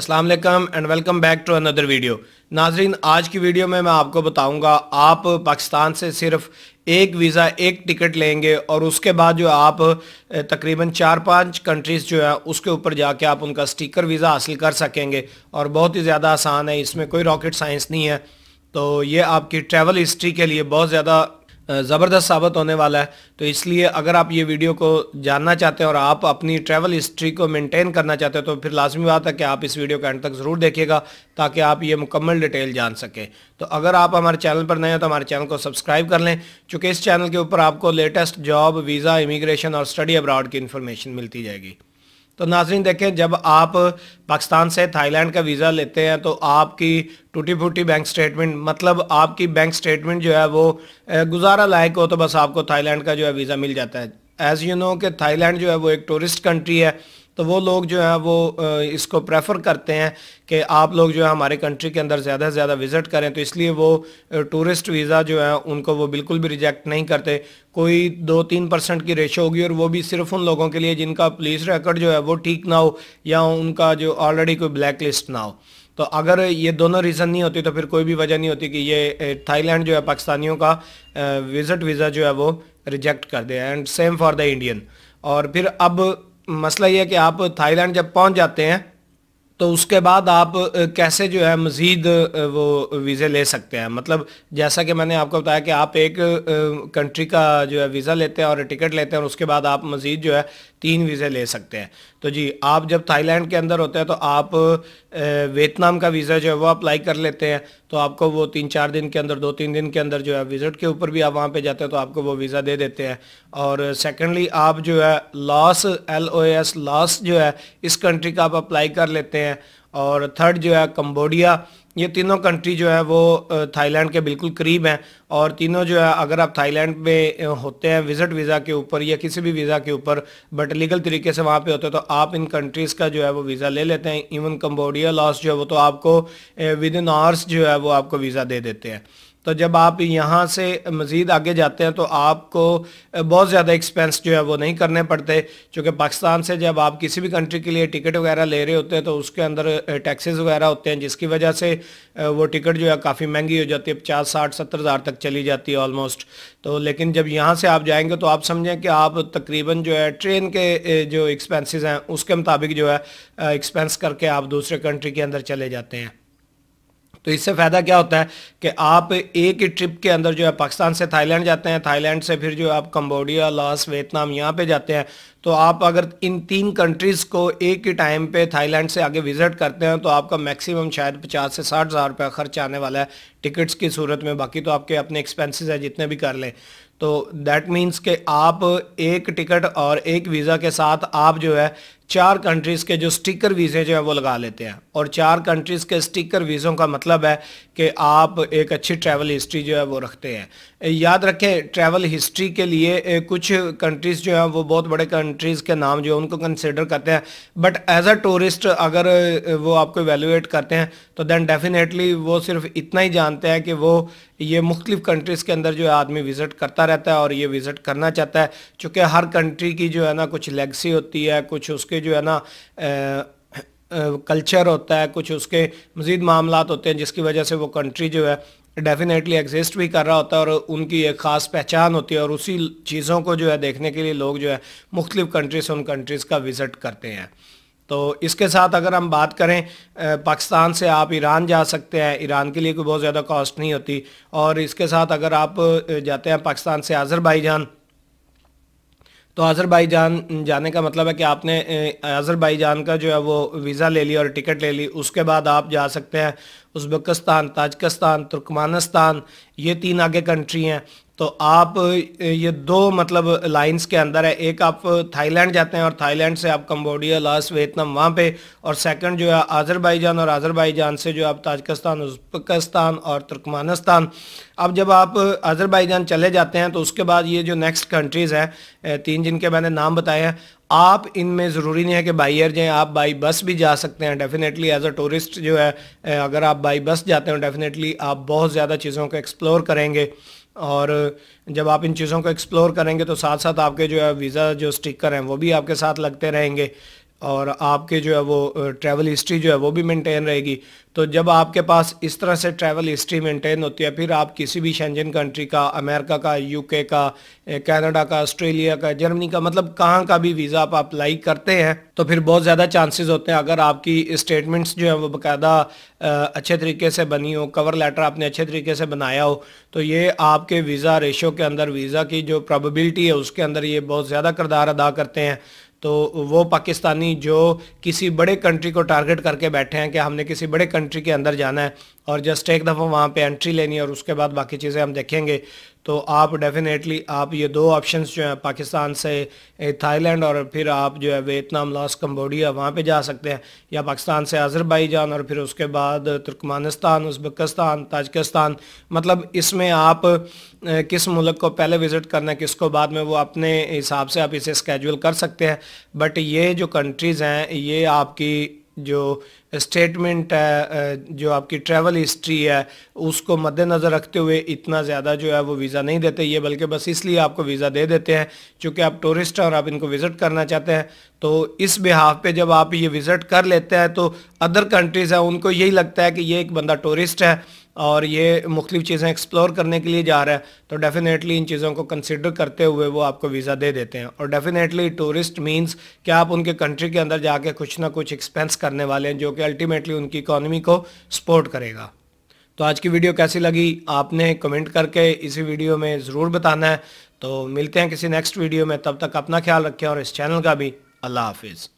Aslam and welcome back to another video नाजरीन आज की वीडियो में मैं आपको बताऊंगा आप पाकिस्तान से सिर्फ एक वीज़ा एक टिकट लेंगे और उसके बाद जो आप तकरीबन चार पांच कंट्रीज़ जो है उसके ऊपर जाके आप उनका स्टिकर वीज़ा हासिल कर सकेंगे और बहुत ही ज़्यादा आसान है इसमें कोई रॉकेट साइंस नहीं है तो ये आपकी ट्रैवल हिस्ट्री के लिए बहुत ज़्यादा ज़बरदस्त साबित होने वाला है तो इसलिए अगर आप ये वीडियो को जानना चाहते हैं और आप अपनी ट्रैवल हिस्ट्री को मेंटेन करना चाहते हैं तो फिर लाजमी बात है कि आप इस वीडियो को एंड तक ज़रूर देखिएगा ताकि आप ये मुकम्मल डिटेल जान सकें तो अगर आप हमारे चैनल पर नए हो तो हमारे चैनल को सब्सक्राइब कर लें चूँकि इस चैनल के ऊपर आपको लेटेस्ट जॉब वीज़ा इमिग्रेशन और स्टडी अब्रॉड की इन्फॉर्मेशन मिलती जाएगी तो नाजरीन देखें जब आप पाकिस्तान से थाईलैंड का वीज़ा लेते हैं तो आपकी टूटी फूटी बैंक स्टेटमेंट मतलब आपकी बैंक स्टेटमेंट जो है वो गुजारा लायक हो तो बस आपको थाईलैंड का जो है वीज़ा मिल जाता है एज़ यू नो कि थाईलैंड जो है वो एक टूरिस्ट कंट्री है तो वो लोग जो है वो इसको प्रेफर करते हैं कि आप लोग जो है हमारे कंट्री के अंदर ज़्यादा से ज़्यादा विज़िट करें तो इसलिए वो टूरिस्ट वीज़ा जो है उनको वो बिल्कुल भी रिजेक्ट नहीं करते कोई दो तीन परसेंट की रेशो होगी और वो भी सिर्फ उन लोगों के लिए जिनका पुलिस रिकॉर्ड जो है वो ठीक ना हो या उनका जो ऑलरेडी कोई ब्लैक लिस्ट ना हो तो अगर ये दोनों रीज़न नहीं होती तो फिर कोई भी वजह नहीं होती कि ये थाईलैंड जो है पाकिस्तानियों का विज़िट वीज़ा जो है वो रिजेक्ट कर दे and same for the Indian और फिर अब मसला यह है कि आप थाईलैंड जब पहुंच जाते हैं तो उसके बाद आप कैसे जो है मज़ीद वो वीज़े ले सकते हैं मतलब जैसा कि मैंने आपको बताया कि आप एक कंट्री का जो है वीज़ा लेते हैं और टिकट लेते हैं और उसके बाद आप मज़ीद जो है तीन वीज़े ले सकते हैं तो जी आप जब थाईलैंड के अंदर होते हैं तो आप वियतनाम का वीज़ा जो है वो अप्लाई कर लेते हैं तो आपको वो तीन चार दिन के अंदर दो तीन दिन के अंदर जो है विज़िट के ऊपर भी आप वहाँ पे जाते हैं तो आपको वो वीज़ा दे देते हैं और सेकेंडली आप जो है loss L O S loss जो है इस कंट्री का आप अप्लाई कर लेते हैं और थर्ड जो है कम्बोडिया ये तीनों कंट्री जो है वो थाईलैंड के बिल्कुल करीब हैं और तीनों जो है अगर आप थाईलैंड में होते हैं विज़िट वीज़ा के ऊपर या किसी भी वीज़ा के ऊपर बट लीगल तरीके से वहाँ पे होते हैं तो आप इन कंट्रीज़ का जो है वो वीज़ा ले लेते हैं इवन कम्बोडिया लॉस जो है वो तो आपको विद इन आवर्स जो है वो आपको वीज़ा दे देते हैं तो जब आप यहाँ से मज़ीद आगे जाते हैं तो आपको बहुत ज़्यादा एक्सपेंस जो है वो नहीं करने पड़ते क्योंकि पाकिस्तान से जब आप किसी भी कंट्री के लिए टिकट वगैरह ले रहे होते हैं तो उसके अंदर टैक्सेस वगैरह होते हैं जिसकी वजह से वो टिकट जो है काफ़ी महंगी हो जाती है पचास साठ सत्तर हज़ार तक चली जाती है ऑलमोस्ट तो लेकिन जब यहाँ से आप जाएंगे तो आप समझें कि आप तकरीबन जो है ट्रेन के जो एक्सपेंसिस हैं उसके मुताबिक जो है एक्सपेंस करके आप दूसरे कंट्री के अंदर चले जाते हैं तो इससे फ़ायदा क्या होता है कि आप एक ही ट्रिप के अंदर जो है पाकिस्तान से थाईलैंड जाते हैं थाईलैंड से फिर जो है आप कंबोडिया लास वियतनाम यहाँ पे जाते हैं तो आप अगर इन तीन कंट्रीज़ को एक ही टाइम पे थाईलैंड से आगे विज़िट करते हैं तो आपका मैक्सिमम शायद पचास से साठ हज़ार रुपया खर्च आने वाला है टिकट्स की सूरत में बाकी तो आपके अपने एक्सपेंसिस हैं जितने भी कर लें तो दैट मीन्स के आप एक टिकट और एक वीज़ा के साथ आप जो है चार कंट्रीज़ के जो स्टिकर वीज़े जो है वो लगा लेते हैं और चार कंट्रीज़ के स्टिकर वीज़ों का मतलब है कि आप एक अच्छी ट्रैवल हिस्ट्री जो है वो रखते हैं याद रखें ट्रैवल हिस्ट्री के लिए कुछ कंट्रीज़ जो हैं वो बहुत बड़े कंट्रीज़ के नाम जो है उनको कंसिडर करते हैं बट एज अ टूरिस्ट अगर वो आपको एवेलुएट करते हैं तो दैन डेफिनेटली वो सिर्फ इतना ही जानते हैं कि वो ये मुख्तलिफ़ कंट्रीज़ के अंदर जो है आदमी विज़िट करता रहता है और ये विज़िट करना चाहता है चूँकि हर कंट्री की जो है ना कुछ लेगसी होती है कुछ उसके जो है ना कल्चर होता है कुछ उसके मज़ीद मामला होते हैं जिसकी वजह से वो कंट्री जो है डेफिनेटली एग्जिस्ट भी कर रहा होता है और उनकी एक ख़ास पहचान होती है और उसी चीज़ों को जो है देखने के लिए लोग जो है मुख्तलिफ़ कंट्री से उन कंट्रीज़ का विज़िट करते हैं तो इसके साथ अगर हम बात करें पाकिस्तान से आप ईरान जा सकते हैं ईरान के लिए कोई बहुत ज़्यादा कॉस्ट नहीं होती और इसके साथ अगर आप जाते हैं पाकिस्तान से आज़रबाईजान तो जान जाने का मतलब है कि आपने जान का जो है वो वीज़ा ले लिया और टिकट ले ली उसके बाद आप जा सकते हैं उज़्बेकिस्तान ताजिकस्तान तुर्कमानस्तान ये तीन आगे कंट्री हैं तो आप ये दो मतलब लाइंस के अंदर है एक आप थाईलैंड जाते हैं और थाईलैंड से आप कम्बोडिया लास वियतनाम वहाँ पे और सेकंड जो है आज़रबाईजान और आज़रबाईजान से जो आप ताजकस्तान उजबकस्तान और तुर्कमानिस्तान अब जब आप आज़रबाईजान चले जाते हैं तो उसके बाद ये जो नेक्स्ट कंट्रीज़ हैं तीन जिनके मैंने नाम बताए हैं आप इनमें ज़रूरी नहीं है कि बाई एयर जाएँ आप बाई बस भी जा सकते हैं डेफ़िनेटली एज अ टूरिस्ट जो है अगर आप बाई बस जाते हो डेफ़िनेटली आप बहुत ज़्यादा चीज़ों को एक्सप्लोर करेंगे और जब आप इन चीज़ों को एक्सप्लोर करेंगे तो साथ साथ आपके जो है वीज़ा जो स्टिकर हैं वो भी आपके साथ लगते रहेंगे और आपके जो है वो ट्रैवल हिस्ट्री जो है वो भी मेंटेन रहेगी तो जब आपके पास इस तरह से ट्रैवल हिस्ट्री मेंटेन होती है फिर आप किसी भी शेंजन कंट्री का अमेरिका का यूके का कनाडा का ऑस्ट्रेलिया का जर्मनी का मतलब कहाँ का भी वीज़ा आप अप्लाई करते हैं तो फिर बहुत ज़्यादा चांसेस होते हैं अगर आपकी स्टेटमेंट्स जो है वो बाकायदा अच्छे तरीके से बनी हो कवर लेटर आपने अच्छे तरीके से बनाया हो तो ये आपके वीज़ा रेशो के अंदर वीज़ा की जो प्रॉबिलिटी है उसके अंदर ये बहुत ज़्यादा किरदार अदा करते हैं तो वो पाकिस्तानी जो किसी बड़े कंट्री को टारगेट करके बैठे हैं कि हमने किसी बड़े कंट्री के अंदर जाना है और जस्ट एक दफ़ा वहाँ पे एंट्री लेनी है और उसके बाद बाकी चीज़ें हम देखेंगे तो आप डेफिनेटली आप ये दो ऑप्शंस जो हैं पाकिस्तान से थाईलैंड और फिर आप जो है वियतनाम लॉस कम्बोडिया वहाँ पे जा सकते हैं या पाकिस्तान से अज़रबैजान और फिर उसके बाद तुर्कमानिस्तान उजबकस्तान ताजकिस्तान मतलब इसमें आप किस मुल्क को पहले विज़िट करना है किसको बाद में वो अपने हिसाब से आप इसे स्केजूल कर सकते हैं बट ये जो कंट्रीज़ हैं ये आपकी जो स्टेटमेंट है जो आपकी ट्रैवल हिस्ट्री है उसको मद्देनज़र रखते हुए इतना ज़्यादा जो है वो वीज़ा नहीं देते ये बल्कि बस इसलिए आपको वीज़ा दे देते हैं क्योंकि आप टूरिस्ट हैं और आप इनको विज़िट करना चाहते हैं तो इस बिहाफ पे जब आप ये विज़िट कर लेते हैं तो अदर कंट्रीज़ हैं उनको यही लगता है कि ये एक बंदा टूरिस्ट है और ये मुख्तलिफ चीज़ें एक्सप्लोर करने के लिए जा रहा है तो डेफ़िनेटली इन चीज़ों को कंसिडर करते हुए वो आपको वीज़ा दे देते हैं और डेफ़िनेटली टूरिस्ट मीन्स कि आप उनके कंट्री के अंदर जाके कुछ ना कुछ एक्सपेंस करने वाले हैं जो कि अल्टीमेटली उनकी इकोनॉमी को सपोर्ट करेगा तो आज की वीडियो कैसी लगी आपने कमेंट करके इसी वीडियो में ज़रूर बताना है तो मिलते हैं किसी नेक्स्ट वीडियो में तब तक अपना ख्याल रखें और इस चैनल का भी अल्लाह हाफिज़